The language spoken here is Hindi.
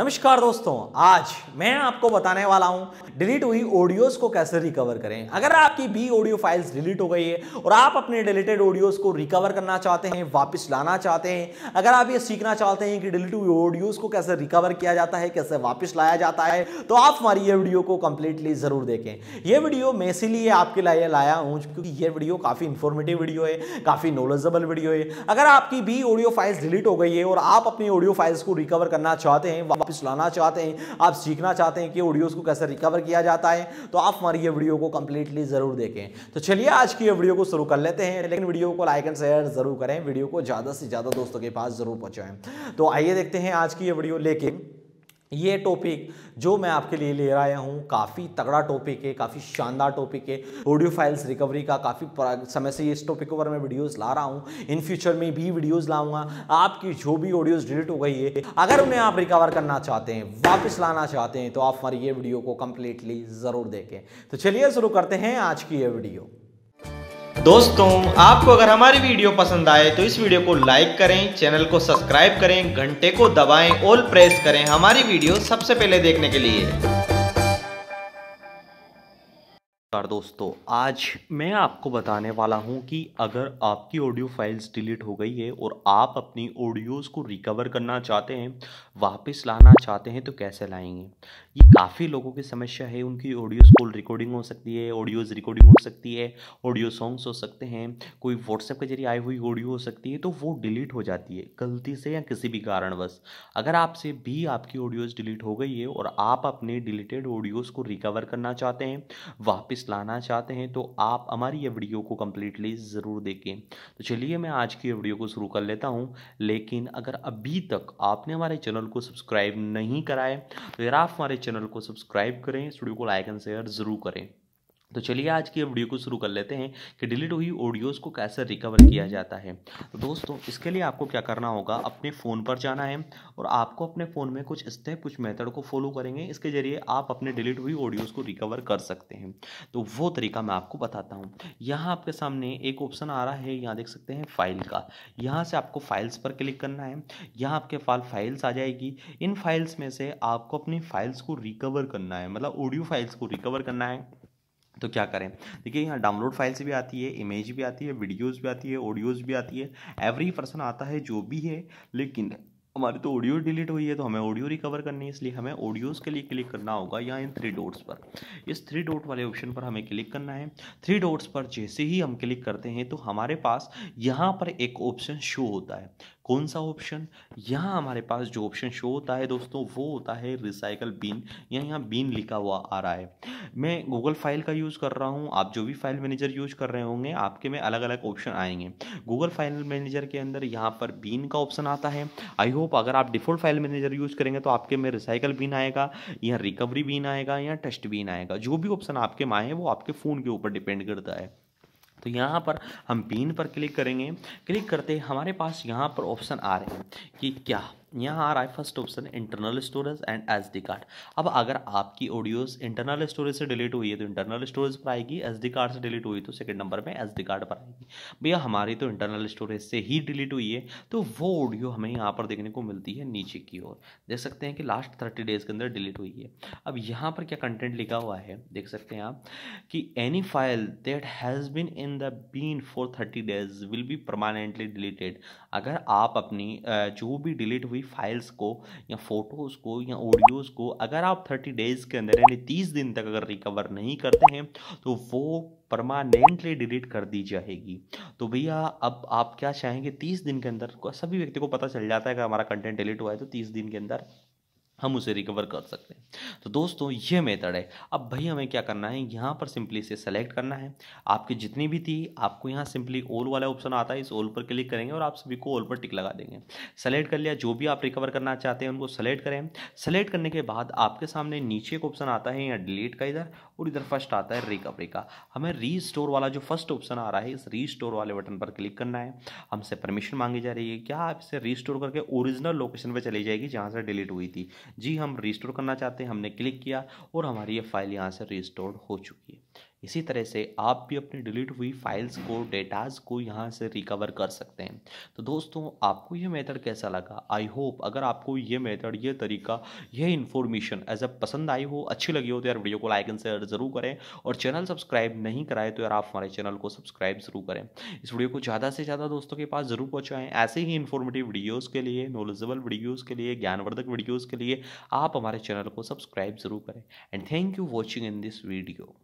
नमस्कार दोस्तों आज मैं आपको बताने वाला हूं डिलीट हुई ऑडियोज को कैसे रिकवर करें अगर आपकी बी ऑडियो फाइल्स डिलीट हो गई है और आप अपने डिलीटेड ऑडियोज को रिकवर करना चाहते हैं वापस लाना चाहते हैं अगर आप ये सीखना चाहते हैं कि डिलीट हुई ऑडियोज को कैसे रिकवर किया जाता है कैसे वापस लाया जाता है तो आप हमारी ये वीडियो को कंप्लीटली जरूर देखें यह वीडियो मैं इसीलिए आपके लिए लाया हूँ क्योंकि ये वीडियो काफी इंफॉर्मेटिव वीडियो है काफी नॉलेजेबल वीडियो है अगर आपकी बी ऑडियो फाइल्स डिलीट हो गई है और आप अपनी ऑडियो फाइल्स को रिकवर करना चाहते हैं वापस लाना चाहते हैं आप सीखना चाहते हैं कि ऑडियोज़ को कैसे रिकवर किया जाता है तो आप हमारी ये वीडियो को कम्प्लीटली ज़रूर देखें तो चलिए आज की ये वीडियो को शुरू कर लेते हैं लेकिन वीडियो को लाइक एंड शेयर ज़रूर करें वीडियो को ज़्यादा से ज़्यादा दोस्तों के पास ज़रूर पहुँचाएँ तो आइए देखते हैं आज की ये वीडियो लेकिन ये टॉपिक जो मैं आपके लिए ले रहा हूँ काफ़ी तगड़ा टॉपिक है काफ़ी शानदार टॉपिक है ऑडियो फाइल्स रिकवरी का काफ़ी समय से इस टॉपिक के ऊपर मैं वीडियोस ला रहा हूँ इन फ्यूचर में भी वीडियोस लाऊंगा आपकी जो भी ऑडियोज डिलीट हो गई है अगर उन्हें आप रिकवर करना चाहते हैं वापस लाना चाहते हैं तो आप हमारी ये वीडियो को कम्प्लीटली ज़रूर देखें तो चलिए शुरू करते हैं आज की ये वीडियो दोस्तों आपको अगर हमारी वीडियो पसंद आए तो इस वीडियो को लाइक करें चैनल को सब्सक्राइब करें घंटे को दबाएं ऑल प्रेस करें हमारी वीडियो सबसे पहले देखने के लिए नमस्कार दोस्तों आज मैं आपको बताने वाला हूं कि अगर आपकी ऑडियो फाइल्स डिलीट हो गई है और आप अपनी ऑडियोज़ को रिकवर करना चाहते हैं वापस लाना चाहते हैं तो कैसे लाएंगे ये काफ़ी लोगों की समस्या है उनकी ऑडियोज़ कॉल रिकॉर्डिंग हो सकती है ऑडियोज़ रिकॉर्डिंग हो सकती है ऑडियो सॉन्ग्स हो सकते हैं कोई व्हाट्सएप के जरिए आई हुई ऑडियो हो सकती है तो वो डिलीट हो जाती है गलती से या किसी भी कारणवश अगर आपसे भी आपकी ऑडियोज़ डिलीट हो गई है और आप अपने डिलीटेड ऑडियोज़ को रिकवर करना चाहते हैं वापस चेंजेस लाना चाहते हैं तो आप हमारी ये वीडियो को कम्प्लीटली ज़रूर देखें तो चलिए मैं आज की वीडियो को शुरू कर लेता हूँ लेकिन अगर अभी तक आपने हमारे चैनल को सब्सक्राइब नहीं कराए तो यार आप हमारे चैनल को सब्सक्राइब करें इस वीडियो को लाइक एंड शेयर ज़रूर करें तो चलिए आज की वीडियो को शुरू कर लेते हैं कि डिलीट हुई ऑडियोज़ को कैसे रिकवर किया जाता है तो दोस्तों इसके लिए आपको क्या करना होगा अपने फ़ोन पर जाना है और आपको अपने फ़ोन में कुछ स्टेप कुछ मेथड को फॉलो करेंगे इसके ज़रिए आप अपने डिलीट हुई ऑडियोज़ को रिकवर कर सकते हैं तो वो तरीका मैं आपको बताता हूँ यहाँ आपके सामने एक ऑप्शन आ रहा है यहाँ देख सकते हैं फ़ाइल का यहाँ से आपको फाइल्स पर क्लिक करना है यहाँ आपके पास फाइल्स आ जाएगी इन फाइल्स में से आपको अपनी फाइल्स को रिकवर करना है मतलब ऑडियो फाइल्स को रिकवर करना है तो क्या करें देखिए यहाँ डाउनलोड फाइल्स भी आती है इमेज भी आती है वीडियोज़ भी आती है ऑडियोज़ भी आती है एवरी पर्सन आता है जो भी है लेकिन हमारी तो ऑडियो डिलीट हुई है तो हमें ऑडियो रिकवर करनी है इसलिए हमें ऑडियोज़ के लिए क्लिक करना होगा या इन थ्री डॉट्स पर इस थ्री डॉट वाले ऑप्शन पर हमें क्लिक करना है थ्री डॉट्स पर जैसे ही हम क्लिक करते हैं तो हमारे पास यहाँ पर एक ऑप्शन शो होता है कौन सा ऑप्शन यहाँ हमारे पास जो ऑप्शन शो होता है दोस्तों वो होता है रिसाइकल बिन या यहाँ बिन लिखा हुआ आ रहा है मैं गूगल फाइल का यूज़ कर रहा हूँ आप जो भी फाइल मैनेजर यूज कर रहे होंगे आपके में अलग अलग ऑप्शन आएंगे गूगल फाइल मैनेजर के अंदर यहाँ पर बीन का ऑप्शन आता है आई होप अगर आप डिफॉल्ट फाइल मैनेजर यूज़ करेंगे तो आपके में रिसाइकल बीन आएगा या रिकवरी बीन आएगा या टेस्ट बीन आएगा जो भी ऑप्शन आपके में आए वो आपके फ़ोन के ऊपर डिपेंड करता है तो यहाँ पर हम पिन पर क्लिक करेंगे क्लिक करते हमारे पास यहाँ पर ऑप्शन आ रहे हैं कि क्या यहाँ आ रहा है first option internal storage and S D card अब अगर आपकी ऑडियोज इंटरनल स्टोरेज से डिलीट हुई है तो इंटरनल स्टोरेज पर आएगी एस डी कार्ड से डिलीट हुई तो सेकंड नंबर में एस डी कार्ड पर आएगी भैया हमारी तो इंटरनल स्टोरेज से ही डिलीट हुई है तो वो ऑडियो हमें यहाँ पर देखने को मिलती है नीचे की ओर देख सकते हैं कि लास्ट थर्टी डेज के अंदर डिलीट हुई है अब यहाँ पर क्या कंटेंट लिखा हुआ है देख सकते हैं आप कि any file that has been in the bin for thirty days will be permanently deleted अगर आप अपनी जो भी डिलीट हुई भी फाइल्स को या फोटोज़ को या ऑडियोज़ को अगर आप थर्टी डेज़ के अंदर यानी तीस दिन तक अगर रिकवर नहीं करते हैं तो वो परमानेंटली डिलीट कर दी जाएगी तो भैया अब आप क्या चाहेंगे तीस दिन के अंदर सभी व्यक्ति को पता चल जाता है कि हमारा कंटेंट डिलीट हुआ है तो तीस दिन के अंदर हम उसे रिकवर कर सकते हैं तो दोस्तों ये मेथड है अब भाई हमें क्या करना है यहाँ पर सिंपली इसे सेलेक्ट करना है आपकी जितनी भी थी आपको यहाँ सिंपली ओल वाला ऑप्शन आता है इस ओल पर क्लिक करेंगे और आप सभी को ओल पर टिक लगा देंगे सेलेक्ट कर लिया जो भी आप रिकवर करना चाहते हैं उनको सेलेक्ट करें सेलेक्ट करने के बाद आपके सामने नीचे एक ऑप्शन आता है यहाँ डिलीट का इधर और इधर फर्स्ट आता है रिकवरी का हमें री वाला जो फर्स्ट ऑप्शन आ रहा है इस री वाले बटन पर क्लिक करना है हमसे परमिशन मांगी जा रही है क्या आप इसे री करके ओरिजिनल लोकेशन पर चली जाएगी जहाँ से डिलीट हुई थी जी हम रिस्टोर करना चाहते हैं हमने क्लिक किया और हमारी ये फाइल यहाँ से रिस्टोर हो चुकी है इसी तरह से आप भी अपने डिलीट हुई फाइल्स को डेटाज को यहाँ से रिकवर कर सकते हैं तो दोस्तों आपको ये मेथड कैसा लगा आई होप अगर आपको ये मेथड ये तरीका यह इन्फॉर्मेशन एज अ पसंद आई हो अच्छी लगी हो तो यार वीडियो को लाइक एंड शेयर ज़रूर करें और चैनल सब्सक्राइब नहीं कराए तो यार आप हमारे चैनल को सब्सक्राइब ज़रूर करें इस वीडियो को ज़्यादा से ज़्यादा दोस्तों के पास ज़रूर पहुँचाएँ ऐसे ही इन्फॉर्मेटिव वीडियोज़ के लिए नॉलेजेबल वीडियोज़ के लिए ज्ञानवर्धक वीडियोज़ के लिए आप हमारे चैनल को सब्सक्राइब ज़रूर करें and thank you watching in this video